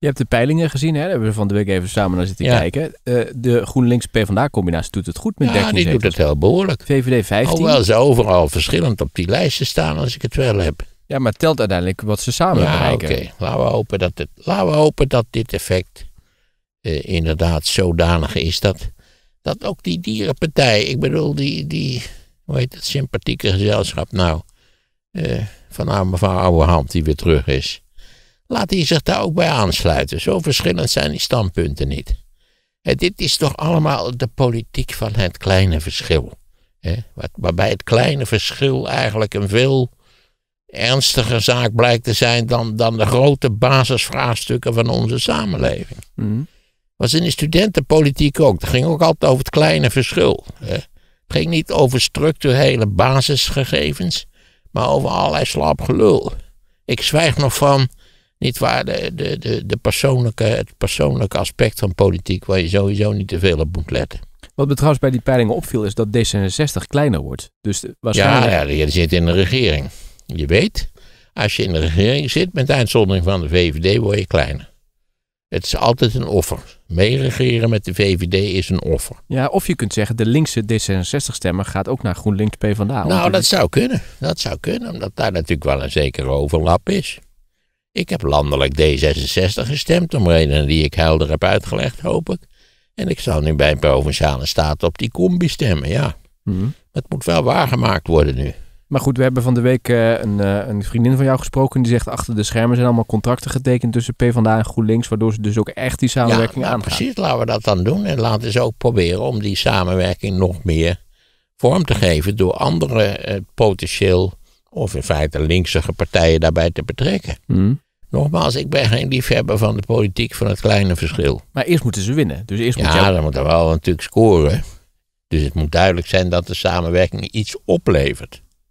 Je hebt de peilingen gezien, hè? Daar hebben we van de week even samen naar zitten kijken. Uh, de GroenLinks PvdA-combinatie doet het goed met ja, die doet het heel behoorlijk. VVD 15. Hoewel ze overal verschillend op die lijsten staan als ik het wel heb. Ja, maar telt uiteindelijk wat ze samen ja, bereiken. oké. Laten, we hopen dat laten we hopen dat dit effect uh, inderdaad zodanig is dat, dat ook die dierenpartij, ik bedoel die, die hoe heet dat sympathieke gezelschap nou, uh, van mevrouw Ouwehand die weer terug is laat hij zich daar ook bij aansluiten. Zo verschillend zijn die standpunten niet. En dit is toch allemaal de politiek van het kleine verschil. Hè? waarbij het kleine verschil eigenlijk een veel ernstiger zaak blijkt te zijn dan, dan de grote basisvraagstukken van onze samenleving. Mm. Was in de studentenpolitiek ook. Het ging ook altijd over het kleine verschil. Hè? Het ging niet over structurele basisgegevens, maar over allerlei slap gelul. Ik zwijg nog van niet waar, de, de, de, de, persoonlijke, het persoonlijke aspect van politiek waar je sowieso niet te veel op moet letten. Wat me trouwens bij die peilingen opviel is dat D66 kleiner wordt. Dus waarschijnlijk... ja, ja, je zit in de regering. Je weet, als je in de regering zit, met uitzondering van de VVD, word je kleiner. Het is altijd een offer. Meeregeren met de VVD is een offer. Ja, of je kunt zeggen, de linkse D66-stemmer gaat ook naar GroenLinks PvdA. Nou, dat zou kunnen. Dat zou kunnen, omdat daar natuurlijk wel een zekere overlap is. Ik heb landelijk D66 gestemd, om redenen die ik helder heb uitgelegd, hoop ik. En ik zal nu bij een provinciale staat op die combi stemmen, ja. Mhm. Het moet wel waargemaakt worden nu. Maar goed, we hebben van de week eh, een, eh, een, vriendin van jou gesproken. Die zegt achter de schermen zijn allemaal contracten getekend tussen PvdA en GroenLinks. Waardoor ze dus ook echt die samenwerking ja, nou, Precies, laten we dat dan doen. En laten ze ook proberen om die samenwerking nog meer vorm te geven. Door andere eh, potentieel of in feite linksige partijen daarbij te betrekken. Mhm. Nogmaals, ik ben geen liefhebber van de politiek van het kleine verschil. Maar eerst moeten ze winnen. Dus eerst ja, moet Ja, dan moeten we wel natuurlijk scoren. Dus het moet duidelijk zijn dat de samenwerking iets oplevert.